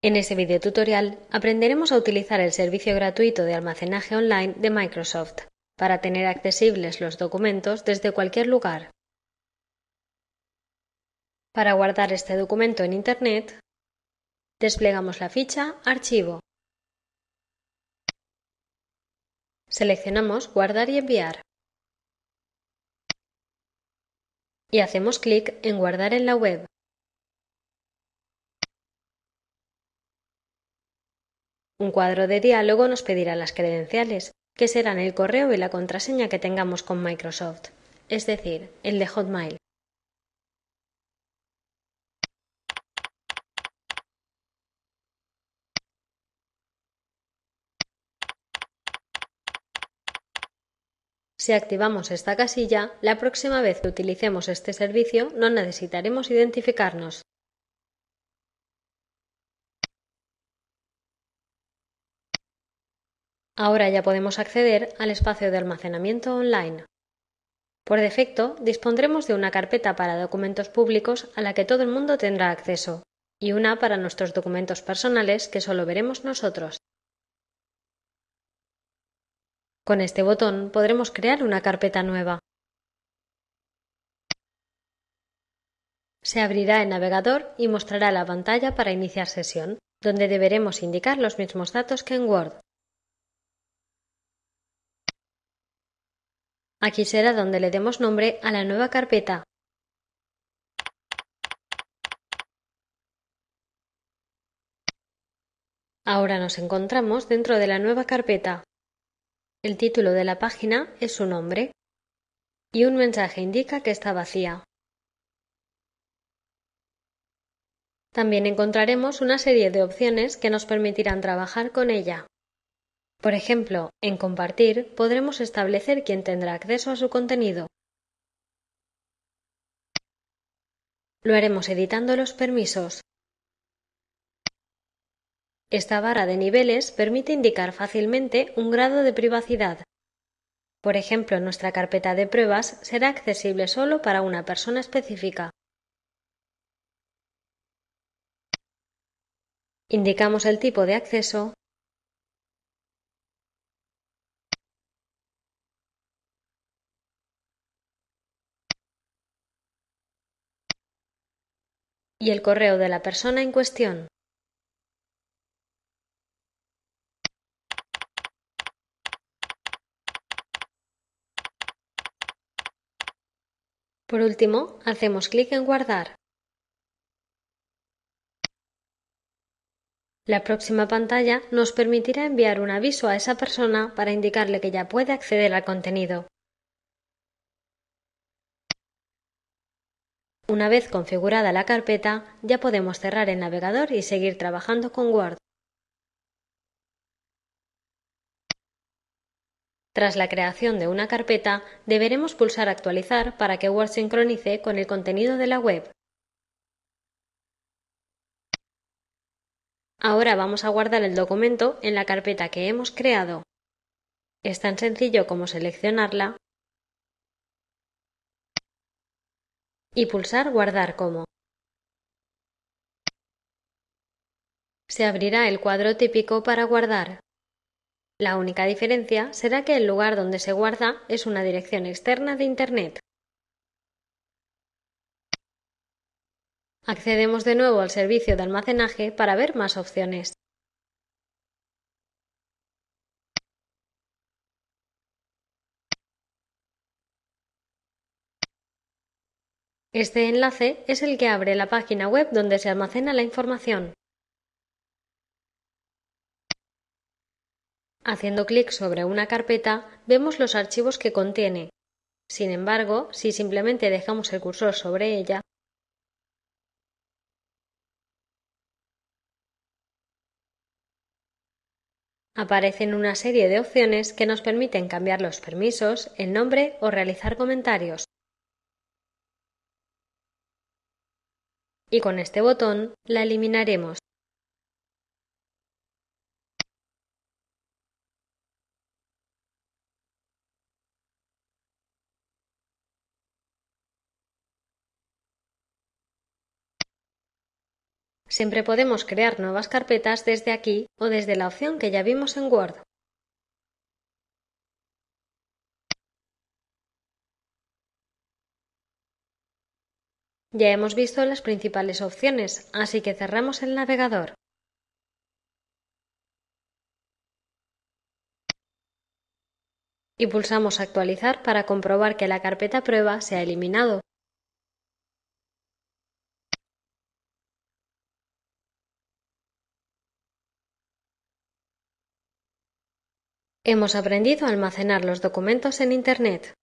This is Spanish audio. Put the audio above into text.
En este video tutorial aprenderemos a utilizar el servicio gratuito de almacenaje online de Microsoft para tener accesibles los documentos desde cualquier lugar. Para guardar este documento en Internet, desplegamos la ficha Archivo. Seleccionamos Guardar y enviar. Y hacemos clic en Guardar en la web. Un cuadro de diálogo nos pedirá las credenciales, que serán el correo y la contraseña que tengamos con Microsoft, es decir, el de Hotmail. Si activamos esta casilla, la próxima vez que utilicemos este servicio no necesitaremos identificarnos. Ahora ya podemos acceder al espacio de almacenamiento online. Por defecto, dispondremos de una carpeta para documentos públicos a la que todo el mundo tendrá acceso y una para nuestros documentos personales que solo veremos nosotros. Con este botón podremos crear una carpeta nueva. Se abrirá el navegador y mostrará la pantalla para iniciar sesión, donde deberemos indicar los mismos datos que en Word. Aquí será donde le demos nombre a la nueva carpeta. Ahora nos encontramos dentro de la nueva carpeta. El título de la página es su nombre y un mensaje indica que está vacía. También encontraremos una serie de opciones que nos permitirán trabajar con ella. Por ejemplo, en Compartir podremos establecer quién tendrá acceso a su contenido. Lo haremos editando los permisos. Esta barra de niveles permite indicar fácilmente un grado de privacidad. Por ejemplo, nuestra carpeta de pruebas será accesible solo para una persona específica. Indicamos el tipo de acceso y el correo de la persona en cuestión. Por último, hacemos clic en Guardar. La próxima pantalla nos permitirá enviar un aviso a esa persona para indicarle que ya puede acceder al contenido. Una vez configurada la carpeta, ya podemos cerrar el navegador y seguir trabajando con Word. Tras la creación de una carpeta, deberemos pulsar Actualizar para que Word sincronice con el contenido de la web. Ahora vamos a guardar el documento en la carpeta que hemos creado. Es tan sencillo como seleccionarla y pulsar Guardar como. Se abrirá el cuadro típico para guardar. La única diferencia será que el lugar donde se guarda es una dirección externa de Internet. Accedemos de nuevo al servicio de almacenaje para ver más opciones. Este enlace es el que abre la página web donde se almacena la información. Haciendo clic sobre una carpeta vemos los archivos que contiene. Sin embargo, si simplemente dejamos el cursor sobre ella, aparecen una serie de opciones que nos permiten cambiar los permisos, el nombre o realizar comentarios. y con este botón la eliminaremos. Siempre podemos crear nuevas carpetas desde aquí o desde la opción que ya vimos en Word. Ya hemos visto las principales opciones, así que cerramos el navegador. Y pulsamos Actualizar para comprobar que la carpeta prueba se ha eliminado. Hemos aprendido a almacenar los documentos en Internet.